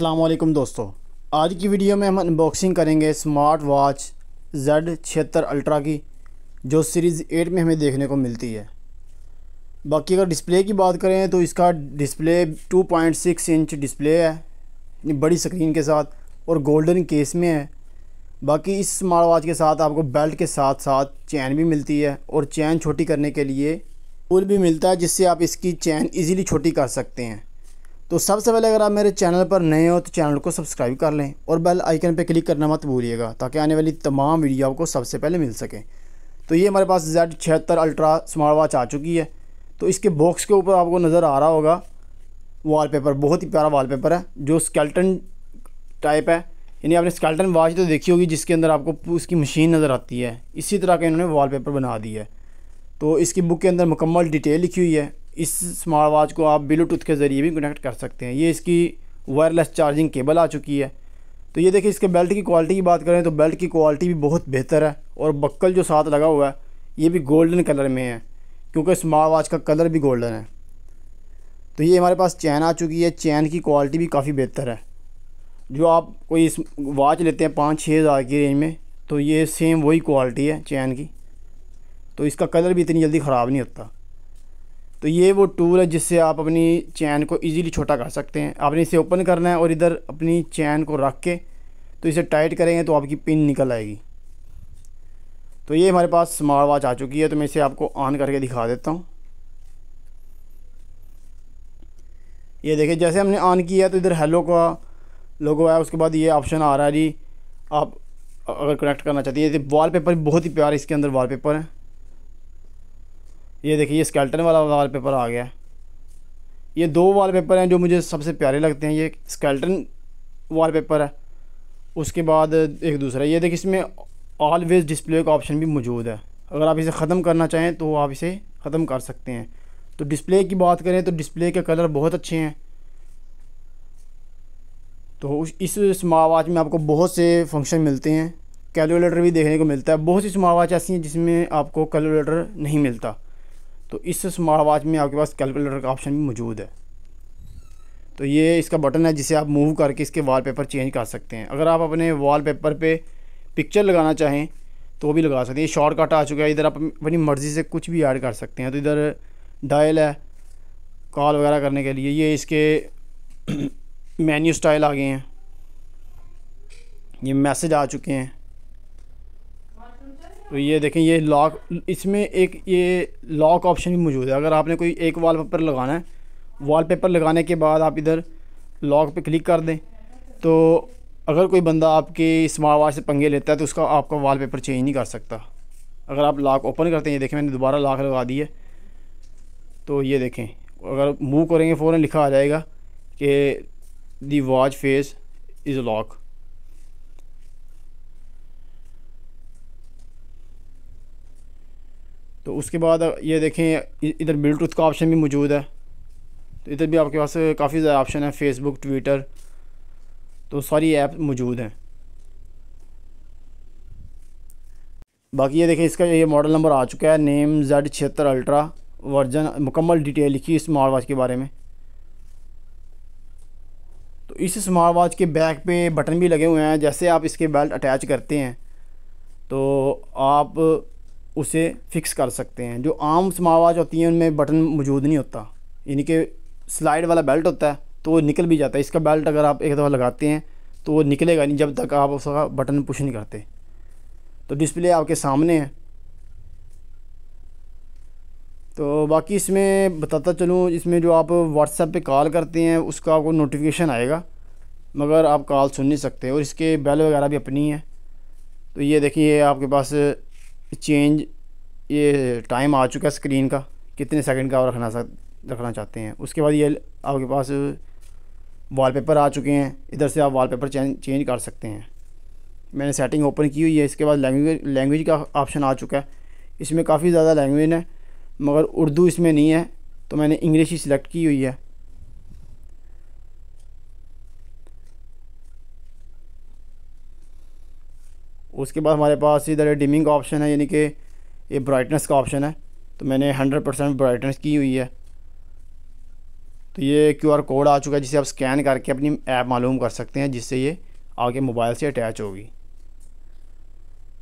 वालेकुम दोस्तों आज की वीडियो में हम अनबॉक्सिंग करेंगे स्मार्ट वॉच जेड छिहत्तर अल्ट्रा की जो सीरीज़ एट में हमें देखने को मिलती है बाकी अगर डिस्प्ले की बात करें तो इसका डिस्प्ले 2.6 इंच डिस्प्ले है बड़ी स्क्रीन के साथ और गोल्डन केस में है बाकी इस स्मार्ट वॉच के साथ आपको बेल्ट के साथ साथ चैन भी मिलती है और चैन छोटी करने के लिए पुल भी मिलता है जिससे आप इसकी चैन ईज़िली छोटी कर सकते हैं तो सबसे पहले अगर आप मेरे चैनल पर नए हो तो चैनल को सब्सक्राइब कर लें और बेल आइकन पर क्लिक करना मत भूलिएगा ताकि आने वाली तमाम वीडियो आपको सबसे पहले मिल सके तो ये हमारे पास जेड छिहत्तर अल्ट्रा स्मार्ट वॉच आ चुकी है तो इसके बॉक्स के ऊपर आपको नज़र आ रहा होगा वॉलपेपर बहुत ही प्यारा वॉलपेपर है जो स्केल्टन टाइप है यानी आपने स्केल्टन वॉच तो देखी होगी जिसके अंदर आपको उसकी मशीन नज़र आती है इसी तरह का इन्होंने वॉलपेपर बना दिया है तो इसकी बुक के अंदर मुकम्मल डिटेल लिखी हुई है इस स्मार्ट वॉच को आप ब्लूटूथ के ज़रिए भी कनेक्ट कर सकते हैं ये इसकी वायरलेस चार्जिंग केबल आ चुकी है तो ये देखिए इसके बेल्ट की क्वालिटी की बात करें तो बेल्ट की क्वालिटी भी बहुत बेहतर है और बक्कल जो साथ लगा हुआ है ये भी गोल्डन कलर में है क्योंकि स्मार्ट वॉच का कलर भी गोल्डन है तो ये हमारे पास चैन आ चुकी है चैन की क्वालिटी भी काफ़ी बेहतर है जो आप कोई इस वॉच लेते हैं पाँच छः हज़ार की रेंज में तो ये सेम वही क्वालिटी है चैन की तो इसका कलर भी इतनी जल्दी ख़राब नहीं होता तो ये वो टूल है जिससे आप अपनी चैन को इजीली छोटा कर सकते हैं आपने इसे ओपन करना है और इधर अपनी चैन को रख के तो इसे टाइट करेंगे तो आपकी पिन निकल आएगी तो ये हमारे पास स्मार्ट वॉच आ चुकी है तो मैं इसे आपको ऑन करके दिखा देता हूँ ये देखिए जैसे हमने ऑन किया तो इधर हेलो का लोगो आया उसके बाद ये ऑप्शन आ रहा है जी आप अगर कनेक्ट करना चाहती है वॉल पेपर बहुत ही प्यार इसके अंदर वॉल पेपर है ये देखिए ये स्केल्टन वाला वाल पेपर आ गया ये दो वाल पेपर हैं जो मुझे सबसे प्यारे लगते हैं ये स्केल्टन वाल पेपर है उसके बाद एक दूसरा ये देखिए इसमें ऑलवेज डिस्प्ले का ऑप्शन भी मौजूद है अगर आप इसे ख़त्म करना चाहें तो आप इसे ख़त्म कर सकते हैं तो डिस्प्ले की बात करें तो डिस्प्ले के कलर बहुत अच्छे हैं तो इस स्मार्ट वॉच में आपको बहुत से फंक्शन मिलते हैं कैलकुलेटर भी देखने को मिलता है बहुत सी स्मार्ट वॉच ऐसी हैं जिसमें आपको कैलकुलेटर नहीं मिलता तो इस स्मार्ट वॉच में आपके पास कैलकुलेटर का ऑप्शन भी मौजूद है तो ये इसका बटन है जिसे आप मूव करके इसके वॉलपेपर चेंज कर सकते हैं अगर आप अपने वॉलपेपर पे पिक्चर लगाना चाहें तो वो भी लगा सकते हैं ये शॉर्टकट आ चुका है इधर आप अपनी मर्ज़ी से कुछ भी ऐड कर सकते हैं तो इधर डायल है कॉल वगैरह करने के लिए ये इसके मेन्यू स्टाइल आ गए हैं ये मैसेज आ चुके हैं तो ये देखें ये लॉक इसमें एक ये लॉक ऑप्शन भी मौजूद है अगर आपने कोई एक वॉलपेपर लगाना है वॉलपेपर लगाने के बाद आप इधर लॉक पे क्लिक कर दें तो अगर कोई बंदा आपके स्मार्ट वॉच से पंगे लेता है तो उसका आपका वॉलपेपर चेंज नहीं कर सकता अगर आप लॉक ओपन करते हैं ये देखें मैंने दोबारा लॉक लगा दी है तो ये देखें अगर मूव करेंगे फ़ौरन लिखा आ जाएगा कि the watch face is lock तो उसके बाद ये देखें इधर ब्लूटूथ का ऑप्शन भी मौजूद है तो इधर भी आपके पास काफ़ी ज़्यादा ऑप्शन है फेसबुक ट्विटर तो सारी ऐप मौजूद हैं बाकी ये देखें इसका ये मॉडल नंबर आ चुका है नेम जेड छिहत्तर अल्ट्रा वर्जन मुकम्मल डिटेल लिखी है स्मार्ट वॉच के बारे में तो इस स्मार्ट वॉच के बैक पे बटन भी लगे हुए हैं जैसे आप इसके बेल्ट अटैच करते हैं तो आप उसे फिक्स कर सकते हैं जो आम मावाज होती हैं उनमें बटन मौजूद नहीं होता यानी कि स्लाइड वाला बेल्ट होता है तो वो निकल भी जाता है इसका बेल्ट अगर आप एक दफ़ा लगाते हैं तो वो निकलेगा नहीं जब तक आप उसका बटन पुश नहीं करते तो डिस्प्ले आपके सामने है तो बाकी इसमें बताता चलूँ इसमें जो आप व्हाट्सएप पे कॉल करते हैं उसका आपको नोटिफिकेशन आएगा मगर आप कॉल सुन नहीं सकते और इसके बेल वगैरह भी अपनी है तो ये देखिए आपके पास चेंज ये टाइम आ चुका है स्क्रीन का कितने सेकंड का आप रखना रखना चाहते हैं उसके बाद ये आपके पास वॉलपेपर आ चुके हैं इधर से आप वॉलपेपर चेंज चेंज कर सकते हैं मैंने सेटिंग ओपन की हुई है इसके बाद लैंग्वेज लैंग्वेज का ऑप्शन आ चुका है इसमें काफ़ी ज़्यादा लैंग्वेज है मगर उर्दू इसमें नहीं है तो मैंने इंग्लिश ही सिलेक्ट की हुई है उसके बाद हमारे पास इधर डिमिंग का ऑप्शन है यानी कि ये ब्राइटनेस का ऑप्शन है तो मैंने हंड्रेड परसेंट ब्राइटनेस की हुई है तो ये क्यू आर कोड आ चुका है जिसे आप स्कैन करके अपनी ऐप मालूम कर सकते हैं जिससे ये आगे मोबाइल से अटैच होगी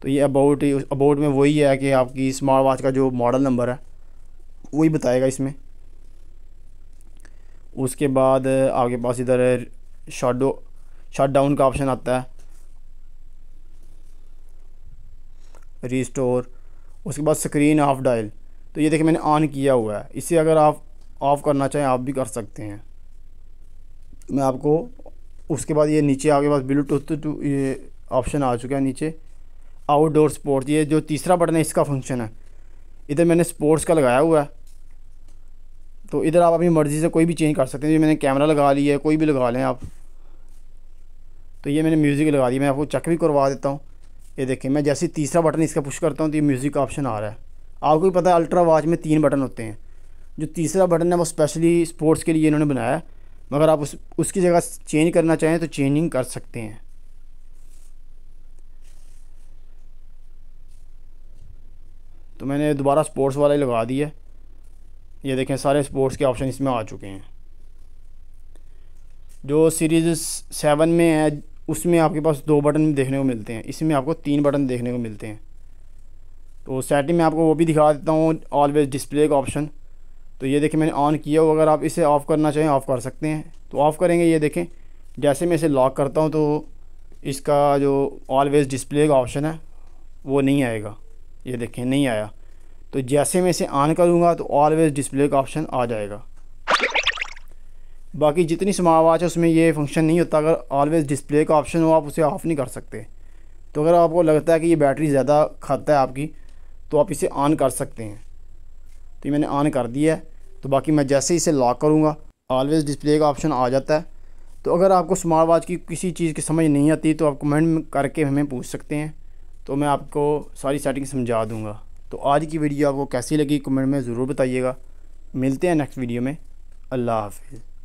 तो ये अबाउट अबाउट में वही है कि आपकी स्मार्ट वॉच का जो मॉडल नंबर है वही बताएगा इसमें उसके बाद आपके पास इधर शॉट शट डाउन का ऑप्शन आता है रिस्टोर उसके बाद स्क्रीन ऑफ डायल तो ये देखिए मैंने ऑन किया हुआ है इसे अगर आप ऑफ़ करना चाहें आप भी कर सकते हैं मैं आपको उसके बाद ये नीचे आपके पास ब्लूटूथ टू ये ऑप्शन आ चुका है नीचे आउटडोर स्पोर्ट्स ये जो तीसरा बटन है इसका फंक्शन है इधर मैंने स्पोर्ट्स का लगाया हुआ है तो इधर आप अपनी मर्ज़ी से कोई भी चेंज कर सकते हैं जो मैंने कैमरा लगा लिया है कोई भी लगा लें आप तो ये मैंने म्यूज़िक लगा दी मैं आपको चेक भी करवा देता हूँ ये देखें मैं जैसे तीसरा बटन इसका पुश करता हूँ तो ये म्यूज़िक ऑप्शन आ रहा है आपको भी पता है अल्ट्रा वाच में तीन बटन होते हैं जो तीसरा बटन है वो स्पेशली स्पोर्ट्स के लिए इन्होंने बनाया है मगर आप उस उसकी जगह चेंज करना चाहें तो चेंजिंग कर सकते हैं तो मैंने दोबारा स्पोर्ट्स वाला ही लगा दिया ये देखें सारे स्पोर्ट्स के ऑप्शन इसमें आ चुके हैं जो सीरीज़ सेवन में है उसमें आपके पास दो बटन देखने को मिलते हैं इसमें आपको तीन बटन देखने को मिलते हैं तो सेटिंग में आपको वो भी दिखा देता हूँ ऑलवेज डिस्प्ले का ऑप्शन तो ये देखें मैंने ऑन किया हो अगर आप इसे ऑफ़ करना चाहें ऑफ़ कर सकते हैं तो ऑफ़ करेंगे ये देखें जैसे मैं इसे लॉक करता हूँ तो इसका जो ऑलवेज डिस्प्ले का ऑप्शन है वो नहीं आएगा ये देखें नहीं आया तो जैसे मैं इसे ऑन करूँगा तो ऑलवेज डिस्प्ले का ऑप्शन आ जाएगा बाकी जितनी वॉच है उसमें ये फंक्शन नहीं होता अगर ऑलवेज़ डिस्प्ले का ऑप्शन हो आप उसे ऑफ़ नहीं कर सकते तो अगर आपको लगता है कि ये बैटरी ज़्यादा खाता है आपकी तो आप इसे ऑन कर सकते हैं तो ये मैंने ऑन कर दिया है तो बाकी मैं जैसे इसे लॉक करूँगा ऑलवेज़ डिस्प्ले का ऑप्शन आ जाता है तो अगर आपको स्मार्ट वॉच की किसी चीज़ की समझ नहीं आती तो आप कमेंट करके हमें पूछ सकते हैं तो मैं आपको सारी सेटिंग समझा दूँगा तो आज की वीडियो आपको कैसी लगी कमेंट में ज़रूर बताइएगा मिलते हैं नेक्स्ट वीडियो में अल्लाह हाफिज़